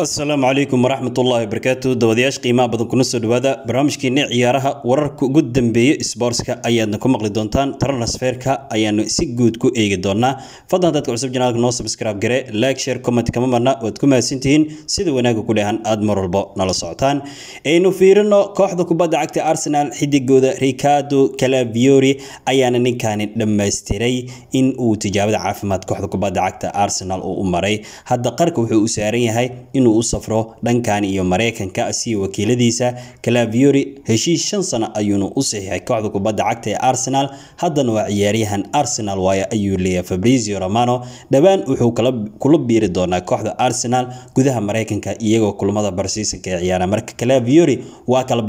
asalaamu calaykum waraxmatullaahi wabarakaatu dabadayaasha qiimaha badan kuna soo dhawaada barnaamijkeena ciyaaraha wararka ugu dambeeya isboortska ayaadna ku maqli doontaan transferka ayaanu si guud ku eegi doonaa fadlan dadka cusub janaalka noo subscribe gare like share comment kama marna waad ku mahadsantihiin sida wanaaga ku dhehan aad mar walbo nala socotaan aynu fiirino kooxda kubadda cagta arsenal xidigooda ricardo calaviori ayaana ninkaani dhammaystiray in uu tijaabada caafimaad kooxda kubadda cagta arsenal uu u maray hadda qarka wuxuu u saaran yahay inuu u safro dhankan iyo maraykanka si wakiiladiisa calaviori heshiis shan sano ayuuna u saxiixay kooxda kubadda cagta ee arsenal haddana waa ciyaaryahan arsenal waayo ayuu leeyahay fabrizio romano dhowaan wuxuu kula biiri doonaa kooxda arsenal gudaha maraykanka iyagoo kulmada barsiisanka ee ciyaara marka calaviori waa kala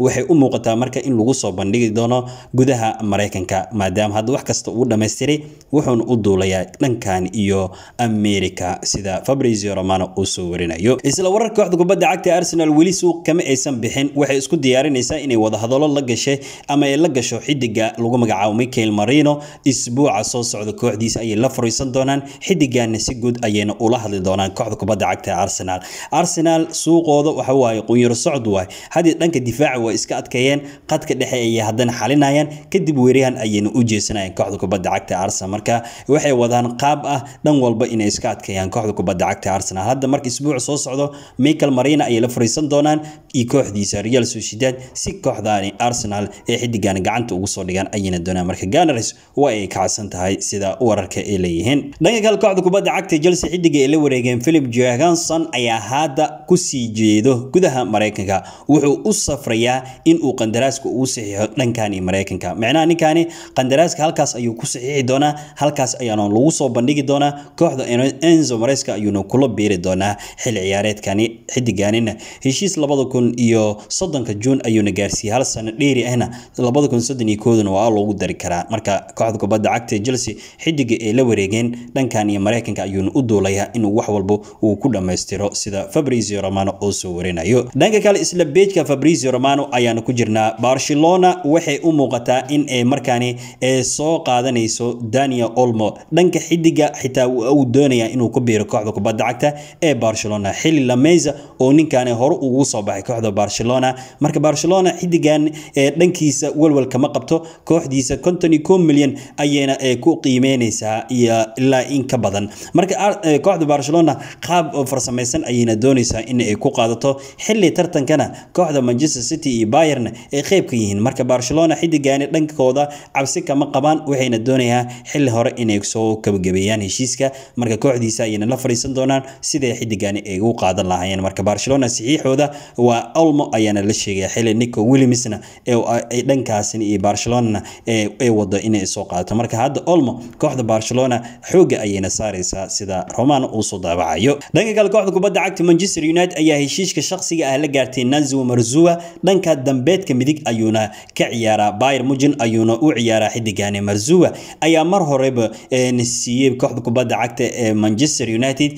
waxay u muuqataa marka in lagu soo bandhigi doono gudaha maraykanka maadaama hadda wax kasta uu dhamaystiray wuxuuna u duulayaa dhankan iyo america sida fabrizio romano uu soo warin qorinayo isla wararka kooxda kubadda cagta arsenal weli suuq kama aysan bixin waxay isku diyaarinaysaa inay wadahadalo la gashay ama ay la gasho xidiga lagu magacaabo michael marino isbuuca soo socda kooxdiisa ayay la fariisan doonaan xidigaana si guud ayayna ula hadli doonaan kooxda kubadda cagta arsenal arsenal suuqooda waxa waaye qunyaro socod waay haddii dhanka difaaca way iska adkeeyeen qadka dhexe ayay haddana xalinayaan kadib weeryahan ayayna u jeesanayaan kooxda kubadda cagta arsenal marka waxay wadaan qaab ah dhan walba inay iska adkeeyaan kooxda kubadda cagta arsenal hadda marka isbuuc socod soo socdo michael marina ayay la fariisan doonaan iyo kooxdiisa real sociedad si kooxdani arsenal ee xidigan gacanta ugu soo dhigaan ayayna doonaan marka ganars waa ay kacsan tahay sida wararka ay leeyihiin dhanka kale kooxda kubadda cagta chelsea xidiga ay la wareegeen philip johanson ayaa hadda kusii jeedo gudaha maraykanka wuxuu u safrayaa inuu qandaraaska uu saxiixo dhankan iyo maraykanka micnaha ninkaani qandaraaska halkaas ayuu ku saxiixi doonaa halkaas ayaana lagu soo bandhigi doonaa kooxda enzo mareska ayuuna kula biiri doonaa xil ciyaareedkani xidiganina heshiis labada kun iyo soddonka juun ayuuna gaarsiiyey hal sano dheeri ahna labada kun soddon iyo kooduna waa loogu dari karaa marka kooxda kubadda cagta chelsea xidiga ay la wareegeen dhankan iyo mareykanka ayuuna u duulayaa inuu wax walba uu ku dhammaystiro sida fabrizio romano oo soo warinayo dhanka kale isla beejka fabrizio romano ayaana ku jirnaa barcelona waxay u muuqataa in ay markaani ee soo qaadanayso daniel olmo dhanka xidiga xitaa uu doonayaa inuu ku biiro kooxda kubadda cagta ee barcelona doonaa xili lameysa oo ninkaani hore ugu soo baxay kooxda barcelona marka barcelona xidigan dhankiisa walwalka ma qabto kooxdiisa konton iyo milyan ayayna ku qiimeyneysaa iyo ilaa in ka badan marka kooxda barcelona qaab farsamaysan ayayna dooneysaa in ay ku qaadato xili tartankana kooxda manchester city iyo bayern ay qeyb ka yihiin marka barcelona xidigaani dhankooda cabsi kama qabaan waxayna doonayaan xili hore inay soo gabagabeeyaan heshiiska marka kooxdiisa ayayna la fadhiisan doonaan siday xidigaani ay u qaadan lahaayeen marka barcelona saxiixooda waa olmo ayaana la sheegaya xili nico williamsna ay dhankaasina iyo barcelonana ay wado inay soo qaadato marka hadda olmo kooxda barcelona xooga ayayna saaraysaa sida roman uu soo daabacayo dhanka kale kooxda kubadda cagta manchester united ayaa heshiiska shakhsiga ah la gaartay nanzo marzua dhanka dambeedka midig ayuuna ka ciyaaraa bayer mujin ayuuna u ciyaaraa xidigane marzua ayaa mar horeba siiyey kooxda kubadda cagta ee manchester united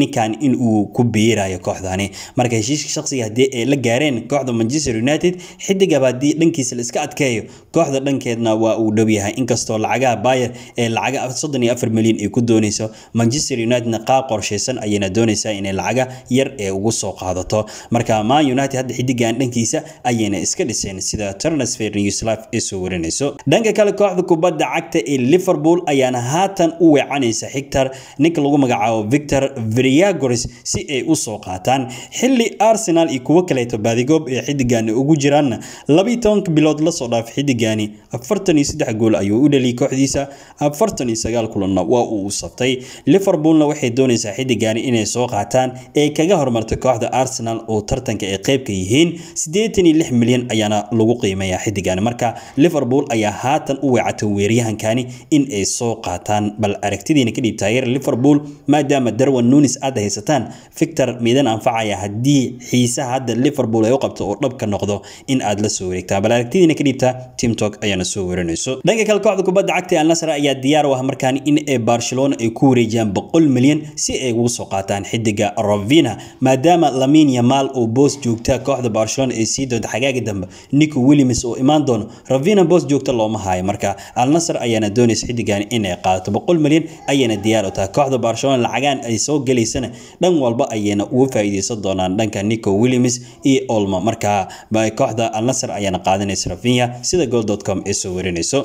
ninkan inuu uu ku biirayo kooxdani marka heshiiska shaqsiga haddii ay la gaareen kooxda manchester united xidigaba haddii dhankiisa la iska adkeeyo kooxda dhankeedna waa uu dhow yahay inkastoo lacagaha bayer ee lacaga soddon iyo afar milyan ay ku dooneyso manchester unitedna qaab qorsheysan ayayna dooneysaa inay lacaga yar ee ugu soo qaadato marka man united hadda xidigan dhankiisa ayayna iska dhiseen sida transfer newslife ay soo warinayso dhanka kale kooxda kubadda cagta ee liverpool ayaana haatan u weecanaysa xigtar ninka lagu magacaabo victor vriagoris si ay u soo qaataan xilli arsenal iyo kuwo kaleeto baadigoob ee xidigani ugu jiraan labaiy tobanka bilood lasoo dhaaf xidigani afartan iyo saddex gool ayuu u dhaliyay kooxdiisa afartan iyo sagaal kulanna waa uu saftay liverpoolna waxay doonaysaa xidigani inay soo qaataan ee kaga hormartay kooxda arsenal oo tartanka ay qeybka yihiin siddeetan iyo lix milyan ayaana lagu qiimeeyaa xidigani marka liverpool ayaa haatan u weecatay weeryahankani in ay soo qaataan bal aragtidiina kadhib taageera liverpool maadaama darwan nunis aad haysataan victor midan anfacaya haddii xiisaha hadda liverpool ay u qabto oo dhabka noqdo in aad la soo wareegtaa bal aragtidiina ka dhiibta timtok ayaana soo warinayso dhanka kale kooxda kubadda cagta ee alnasr ayaa diyaar u ah markaan in ee barcelona ay ku wareejiyaan boqol milyan si ay ugu soo qaataan xidiga rovina maadaama lamin yamaal oo boos joogta kooxda barcelona ay sii doonta xagaaga dambe nico williams oo imaan doono rovina boos joogta looma haayo marka alnasr ayaana doonaysa xidigan inay qaadato boqol milyan ayaana diyaar u tahay kooxda barcelona lacagaan ay soo gelaysana dhan walba ayayna uga faa'iideysan doonaan dhanka nico williams iyo olma markaa ba kooxda alnasar ayaana qaadanaysa rafinya sida goldcom ay soo warinayso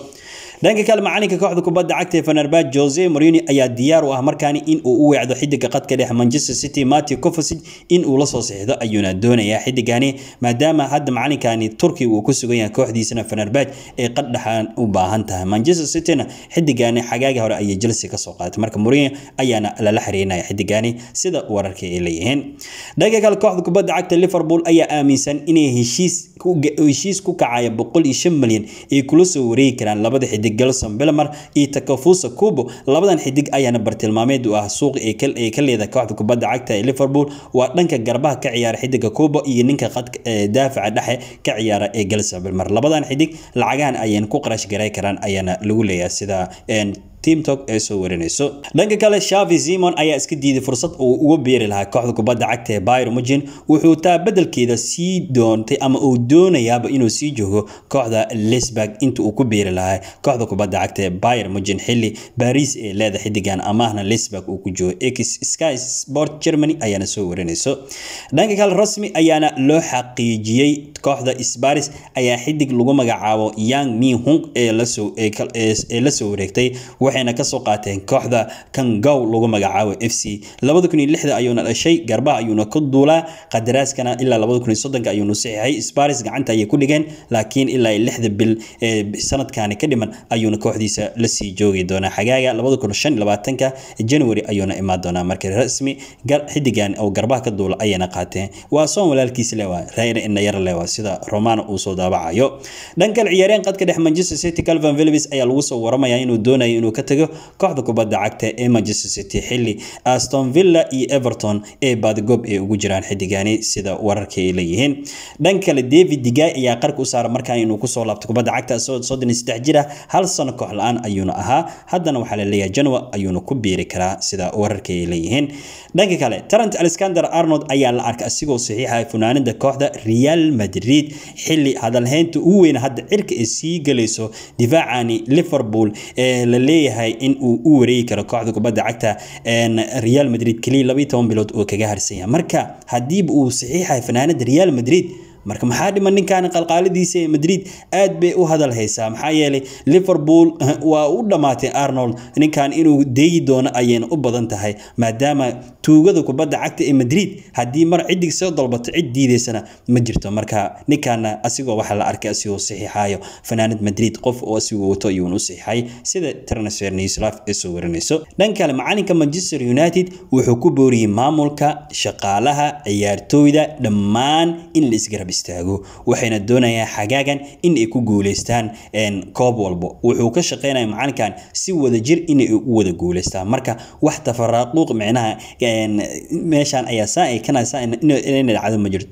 dhanka kale macalinka kooxda kubadda cagta ee Fenerbahce Jose Mourinho ayaa diyaar u ah markaani in uu u weecdo xidiga qadka dhex Manchester City Mateo Kovacic in uu la soo saxiixdo ayuuna doonayaa xidigani maadaama hadda macalinkani Turki uu ku sugan yahay kooxdiisana Fenerbahce ee qad dhaxan u baahan tahay Manchester city xidigani xagaaga hore ayay Chelsea ka qaadatay marka Mourinho ayaana lala xiriirinaya xidigani sida wararka ay leeyihiin dhanka kale kooxda kubadda cagta Liverpool ayaa aaminsan inay heshiis ku heshiis ku kacaya 105 milyan ay kula soo wareegi karaan labada xidig xidig galson belmer iyo takafusa kubo labadan xidig ayaana bartilmaameed u ah suuq ee ka leedahay kooxda kubadda cagta ee liverpool waa dhanka garbaha ka ciyaara xidiga kubo iyo ninka daafaca dhexe ka ciyaara ee galson belmer labadan xidig lacagahan ayaan ku qarash garay karaan ayaana lagu leeyahay sida timtok ee soo warinayso dhanka kale shavi simon ayaa iska diiday fursad uu uga biiri lahaa kooxda kubadda cagta ee byromujin wuxuu taa bedelkeeda sii doontay ama uu doonayaaba inuu sii joogo kooxda lisburg inta uu ku biiri lahaa kooxda kubadda cagta ee byromujin xili baris ee leeda xidigan amaahna lisburg uu ku joogo x sky sport germany ayaana soo warinayso dhanka kale rasmi ayaana loo xaqiijiyey kooxda sbaris ayaa xidig lagu magacaabo yang mihung ee lasoo wareegtay waxayna kasoo qaateen kooxda kangow lagu magacaabo f c ayuuna dhashay garbaha ayuuna ka duulaa qadaraaskana ilaa ayuunu saxiixay sparis gacanta ayay ku dhigeen laakiin ilaa lixda bil sanadkaani ka dhiman ayuuna kooxdiisa lasii joogi doonaa xagaaga january ayuuna imaan doonaa marka rasmi xidigan oo garbaha ka duula ayayna qaateen waa soon walaalkiis lewa raire inayar lewa sida romano uu soo daabacayo dhankan ciyaareen qadka dhex manchester city calvin phillips ayaa lagu soo waramayaa inuu doonayo inuu ka tego kooxda kubadda cagta ee manchester city xilli aston villa iyo everton ee baadigob ay ugu jiraan xidigani sida wararka ay leeyihiin dhan kale david digay ayaa qarka u saara markan inuu kusoo laabto kubadda cagta soddon iyo saddex jir hal sano koox la-aan ayuuna ahaa haddana waxaa la leeyahay janwa ayuuna ku biiri karaa sida wararka ay leeyihiin dhanka kale tarant alexander arnold ayaa la arkay asigoo saxiixahay funaanida kooxda real madrid xilli hadalhaynta ugu weyn hadda cirka ay sii galayso difaacani liverpool ee la leeyahay leeyahay in uu u wareegi karo kooxda kubadda cagta real madrid keliya labiiy toban bilood oo kaga harsanyaha marka haddiiba uu saxiixahay fanaanada real madrid marka maxaa dhiman ninkaani qalqaalidiisa ee madrid aad bay u hadal haysaa maxaa yeelay liverpool eh, waa u dhammaatay arnold ninkan inuu deegi doono ayayna u badan tahay maadaama tuugada kubadda cagta ee madrid haddii mar cidig soo dalbato cid diidaysana ma jirto marka ninkaana asigoo waxaa la arkay asigoo saxiixayo fanaanad madrid qof oo asigoo wato ayuuna u saxiixay sida transfer newslav ay soo warinayso dhan kale macalinka manchester united wuxuu ku booriyey maamulka shaqaalaha ciyaartooyda dhammaan in la isgarabis istaago waxayna doonayaan xagaagan in ay ku guuleystaan koob walba wuxuu ka shaqeynaya macalinkan si wadajir inay u wada guuleystaan marka wax tafaraaquuq micnaha meeshan ayaa saa ay kanaysaa inay dhacdo ma jirto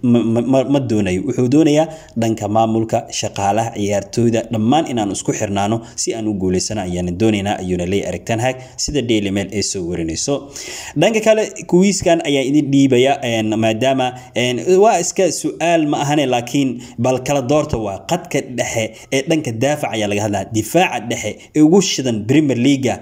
ma doonayo wuxuu doonayaa dhanka maamulka shaqaalaha ciyaartooyda dhammaan inaan isku xirnaano si aan u guuleysano ayaana doonaynaa ayuuna leeyahay arag ten sida daily mail ay soo warinayso dhanka kale kuwiiskan ayaa idin dhiibaya maadaama waa iska su-aal ma aha ahane laakiin bal kala doorta waa qadka dhexe ee dhanka daafac ayaa laga hadlaa difaaca dhexe ee ugu shidan premier leaga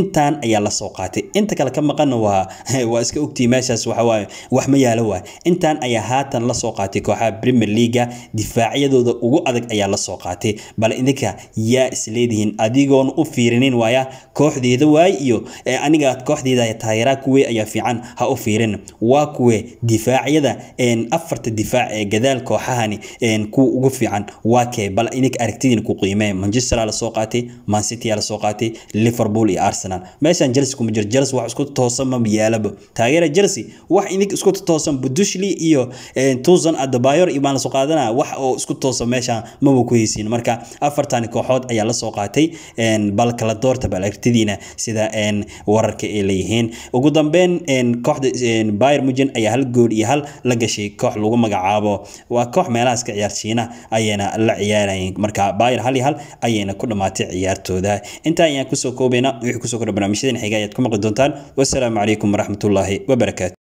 intaan ayaa lasoo qaatay inta kale ka maqanna waa waa iska ogtii meeshaas waxawaaye wax ma yaalo waay intaan ayaa haatan lasoo qaatay kooxaha premier leaga difaacyadooda ugu adag ayaa lasoo qaatay bal idinka yaa isleedihiin adigoon u fiirinin waaya kooxdeeda waay iyo aniga kooxdeeda taageeraa kuwe ayaa fiican ha u fiirin waa kuwe difaacyada afarta difaac ee gadaa dadaal kooxahani kuwa ugu fiican waa bal inink aragtidin ku qiimee manchester la soo qaatay man city la soo qaatay liverpool iyo arsenal meeshan chelsea kuma jiro chelsea wax isku toosan ma yaalaba taageera chelsea wax inink isku toosan budushli iyo tuzan adebayor iyo baan la wax oo isku toosan meeshan maba ku heysiin marka afartan kooxood ayaa la soo qaatay bal kala doorta bal aragtidiina sida wararka ay leeyihiin ugu dambeyn kooxda bayern munchen ayaa hal gool iyo hal la gashay koox lagu magacaabo waa koox meelaha iska ciyaarsiina ayayna la ciyaarayeen marka bayer hal iyo hal ayayna ku dhammaatay ciyaartooda intaa ayaan kusoo koobayna wixii kusoo kordha barnaamijyadan xiga ayaad ku maqli doontaan wassalaamu calaykum waraxmatullaahi wabarakaatu